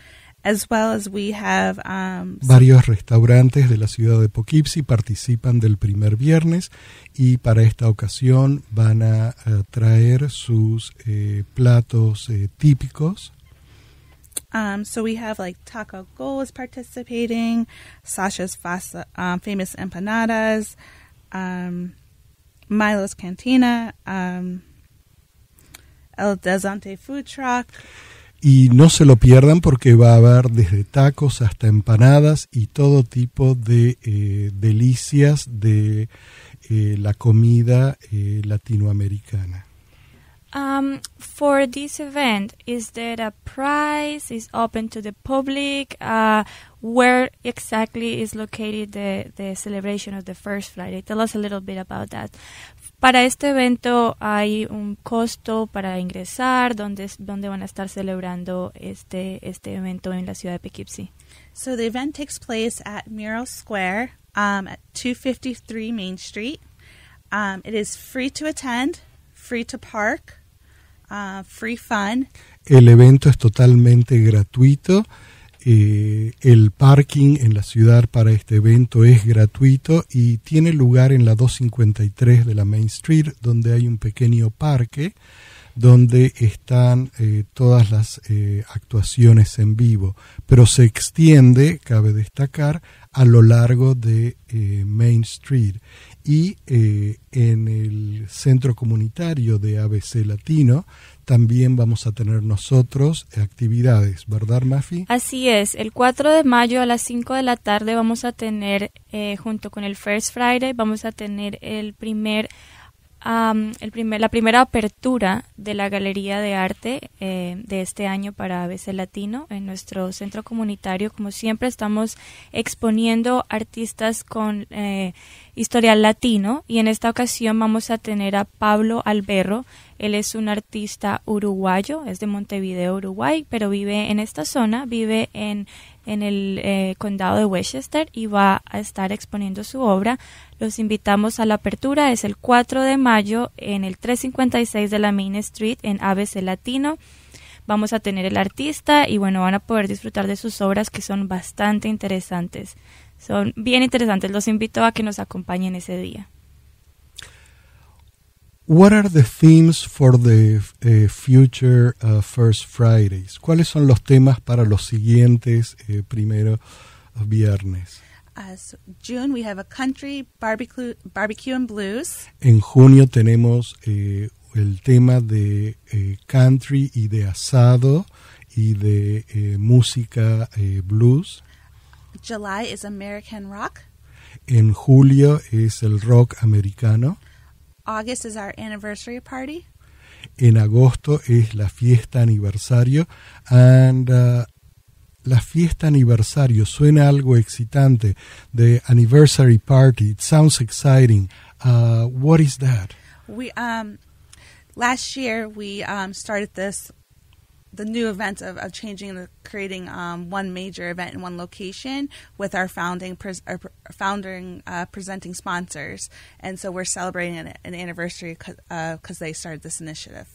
as well as we have, um, Varios restaurantes de la ciudad de Poughkeepsie participan del primer viernes y para esta ocasión van a, a traer sus eh, platos eh, típicos. Um, so we have like Taco Goal is participating, Sasha's Fasa, um, Famous Empanadas, um, Milo's Cantina, um, El Desante Food Truck. Y no se lo pierdan porque va a haber desde tacos hasta empanadas y todo tipo de eh, delicias de eh, la comida eh, latinoamericana. Um, for this event, is there a prize? Is open to the public? Uh, where exactly is located the, the celebration of the first Friday? Tell us a little bit about that. Para este evento hay un costo para ingresar, ¿dónde, dónde van a estar celebrando este, este evento en la ciudad de Poughkeepsie? So the event takes place at Mural Square um, at 253 Main Street. Um, it is free to attend, free to park, uh, free fun. El evento es totalmente gratuito eh, el parking en la ciudad para este evento es gratuito y tiene lugar en la 253 de la Main Street, donde hay un pequeño parque donde están eh, todas las eh, actuaciones en vivo, pero se extiende, cabe destacar, a lo largo de Main Street y eh, en el centro comunitario de ABC Latino también vamos a tener nosotros actividades, ¿verdad, Mafi? Así es, el 4 de mayo a las 5 de la tarde vamos a tener, eh, junto con el First Friday, vamos a tener el primer el primer, la primera apertura de la Galería de Arte eh, de este año para ABC Latino en nuestro centro comunitario. Como siempre, estamos exponiendo artistas con eh, historial latino y en esta ocasión vamos a tener a Pablo Alberro. Él es un artista uruguayo, es de Montevideo, Uruguay, pero vive en esta zona, vive en en el eh, condado de Westchester y va a estar exponiendo su obra. Los invitamos a la apertura, es el 4 de mayo en el 356 de la Main Street en ABC Latino. Vamos a tener el artista y bueno, van a poder disfrutar de sus obras que son bastante interesantes. Son bien interesantes, los invito a que nos acompañen ese día. What are the themes for the uh, future uh, First Fridays? ¿Cuáles son los temas para los siguientes eh, primeros uh, viernes? Uh, so June we have a country barbecue, barbecue and blues. En junio tenemos eh, el tema de eh, country y de asado y de eh, música eh, blues. July is American rock. En julio es el rock americano. August is our anniversary party. En agosto es la fiesta aniversario and uh, la fiesta aniversario suena algo excitante. The anniversary party, it sounds exciting. Uh, what is that? We um, last year we um, started this the new event of, of changing the creating um, one major event in one location with our founding pres, our founding uh, presenting sponsors, and so we're celebrating an, an anniversary because uh, they started this initiative.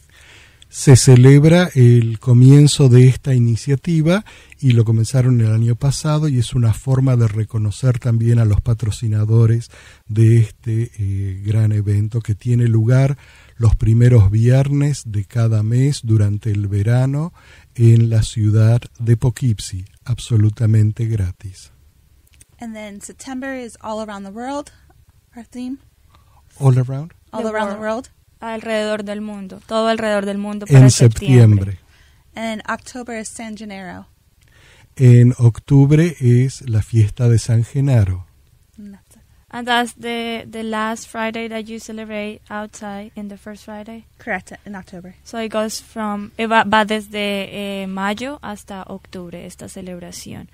Se celebra el comienzo de esta iniciativa y lo comenzaron el año pasado y es una forma de reconocer también a los patrocinadores de este eh, gran evento que tiene lugar los primeros viernes de cada mes durante el verano en la ciudad de Poughkeepsie, absolutamente gratis. And then September is all around the world, our theme. All around? All around the world. Alrededor del mundo, todo alrededor del mundo para en septiembre. And October is San Gennaro. En octubre es la fiesta de San Genaro. And that's the the last Friday that you celebrate outside in the first Friday. Correct, in October. So it goes from eh, va, desde eh, mayo hasta octubre esta celebración.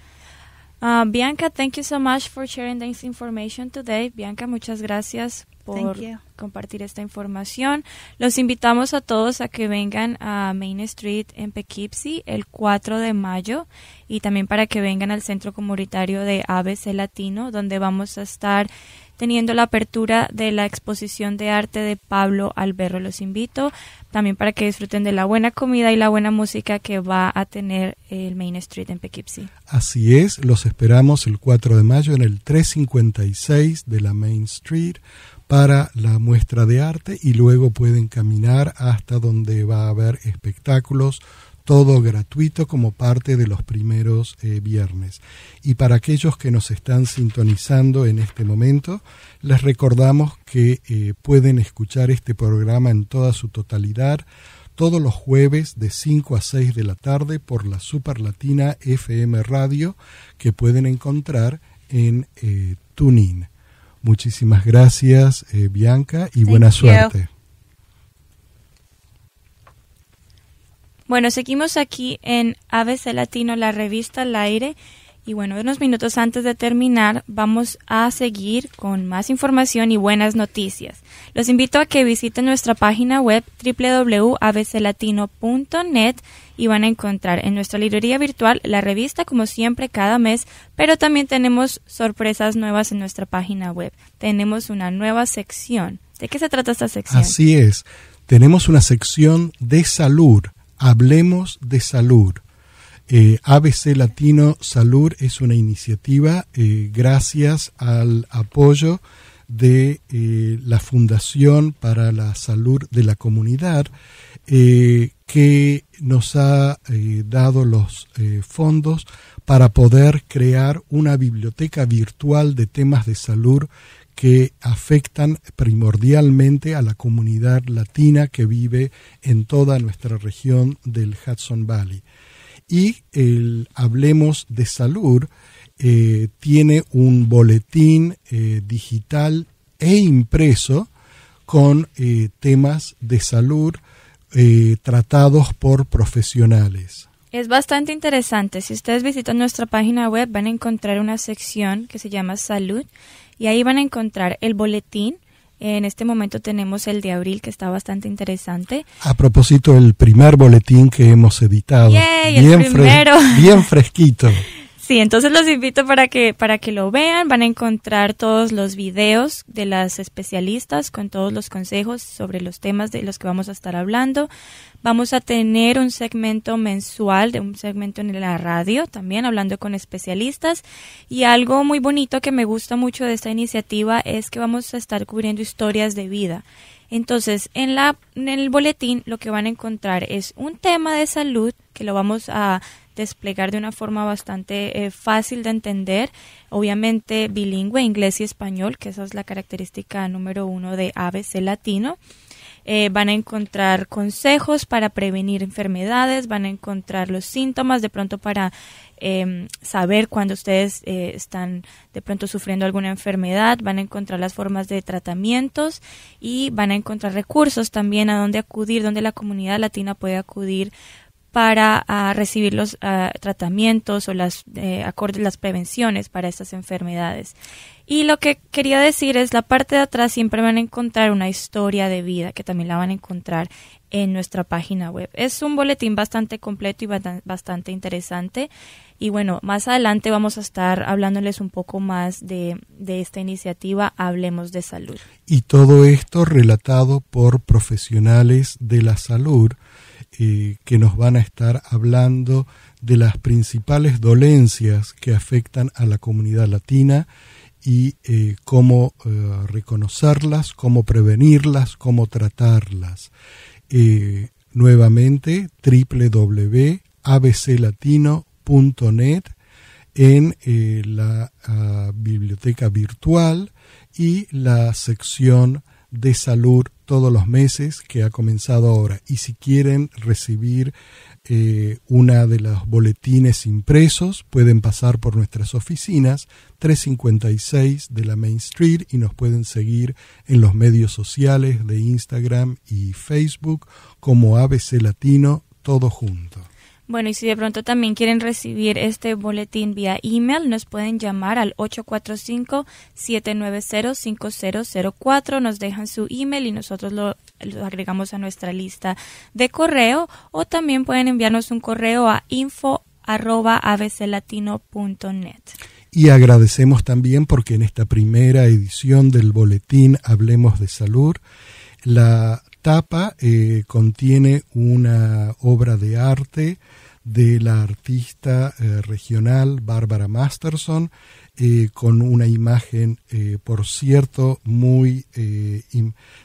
Ah, Bianca, thank you so much for sharing this information today. Bianca, muchas gracias por compartir esta información. Los invitamos a todos a que vengan a Main Street en Poughkeepsie el 4 de mayo y también para que vengan al Centro Comunitario de ABC Latino, donde vamos a estar teniendo la apertura de la exposición de arte de Pablo Alberro. Los invito también para que disfruten de la buena comida y la buena música que va a tener el Main Street en Poughkeepsie. Así es, los esperamos el 4 de mayo en el 356 de la Main Street para la muestra de arte y luego pueden caminar hasta donde va a haber espectáculos, todo gratuito como parte de los primeros eh, viernes. Y para aquellos que nos están sintonizando en este momento, les recordamos que eh, pueden escuchar este programa en toda su totalidad todos los jueves de 5 a 6 de la tarde por la Super Latina FM Radio que pueden encontrar en eh, TuneIn. Muchísimas gracias, eh, Bianca, y buena suerte. Bueno, seguimos aquí en ABC Latino, la revista El aire. Y bueno, unos minutos antes de terminar, vamos a seguir con más información y buenas noticias. Los invito a que visiten nuestra página web www.abclatino.net y van a encontrar en nuestra librería virtual la revista como siempre cada mes, pero también tenemos sorpresas nuevas en nuestra página web. Tenemos una nueva sección. ¿De qué se trata esta sección? Así es. Tenemos una sección de salud. Hablemos de salud eh, ABC Latino Salud es una iniciativa eh, gracias al apoyo de eh, la Fundación para la Salud de la Comunidad que nos ha dado los fondos para poder crear una biblioteca virtual de temas de salud que afectan primordialmente a la comunidad latina que vive en toda nuestra región del Hudson Valley y el Hablemos de Salud eh, tiene un boletín eh, digital e impreso con eh, temas de salud tratados por profesionales. Es bastante interesante. Si ustedes visitan nuestra página web van a encontrar una sección que se llama Salud y ahí van a encontrar el boletín en este momento tenemos el de abril que está bastante interesante. A propósito, el primer boletín que hemos editado. bien, fresco, bien fresquito. Sí, entonces los invito para que, para que lo vean. Van a encontrar todos los videos de las especialistas con todos los consejos sobre los temas de los que vamos a estar hablando. Vamos a tener un segmento mensual, de un segmento en la radio también, hablando con especialistas. Y algo muy bonito que me gusta mucho de esta iniciativa es que vamos a estar cubriendo historias de vida. Entonces, en, la, en el boletín lo que van a encontrar es un tema de salud que lo vamos a desplegar de una forma bastante eh, fácil de entender, obviamente bilingüe, inglés y español, que esa es la característica número uno de ABC Latino. Eh, van a encontrar consejos para prevenir enfermedades, van a encontrar los síntomas de pronto para em, saber cuando ustedes eh, están de pronto sufriendo alguna enfermedad, van a encontrar las formas de tratamientos y van a encontrar recursos también a dónde acudir, dónde la comunidad latina puede acudir para ah, recibir los ah, tratamientos o las, eh, las prevenciones para estas enfermedades. Y lo que quería decir es, la parte de atrás siempre van a encontrar una historia de vida, que también la van a encontrar en nuestra página web. Es un boletín bastante completo y bastante interesante. Y bueno, más adelante vamos a estar hablándoles un poco más de esta iniciativa Hablemos de Salud. Y todo esto relatado por profesionales de la salud que nos van a estar hablando de las principales dolencias que afectan a la comunidad latina y eh, cómo eh, reconocerlas, cómo prevenirlas, cómo tratarlas. Eh, nuevamente, www.abclatino.net en la ah, biblioteca virtual y la sección de salud todos los meses que ha comenzado ahora. Y si quieren recibir eh, una de las boletines impresos, pueden pasar por nuestras oficinas 356 de la Main Street y nos pueden seguir en los medios sociales de Instagram y Facebook como ABC Latino, todo junto. Bueno, y si de pronto también quieren recibir este boletín vía email, nos pueden llamar al 845-790-5004, nos dejan su email y nosotros lo, agregamos a nuestra lista de correo o también pueden enviarnos un correo a info.abclatino.net. Y agradecemos también porque en esta primera edición del boletín Hablemos de Salud, la tapa eh, contiene una obra de arte de la artista eh, regional Bárbara Masterson, eh, con una imagen, eh, por cierto, muy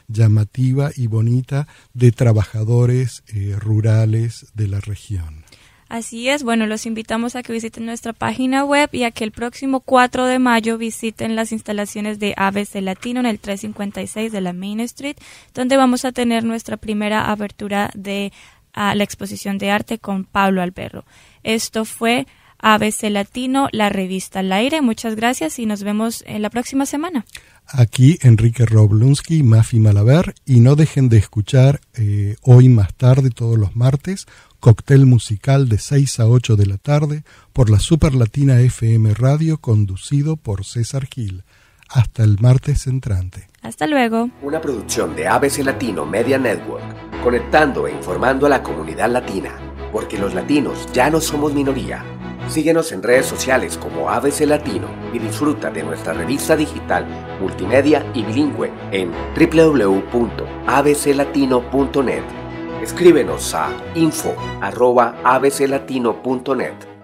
llamativa y bonita de trabajadores rurales de la región. Así es, bueno, los invitamos a que visiten nuestra página web y a que el próximo 4 de mayo visiten las instalaciones de ABC Latino en el 356 de la Main Street, donde vamos a tener nuestra primera abertura de a la exposición de arte con Pablo Alberro. Esto fue ABC Latino, la revista Al Aire. Muchas gracias y nos vemos en eh, la próxima semana. Aquí Enrique Roblunsky, Mafi Malaber, y no dejen de escuchar eh, hoy más tarde, todos los martes, cóctel musical de 6 a 8 de la tarde por la Super Latina FM Radio conducido por César Gil. Hasta el martes entrante. Hasta luego. Una producción de ABC Latino Media Network, conectando e informando a la comunidad latina, porque los latinos ya no somos minoría. Síguenos en redes sociales como ABC Latino y disfruta de nuestra revista digital multimedia y bilingüe en www.abclatino.net. Escríbenos a info.abclatino.net.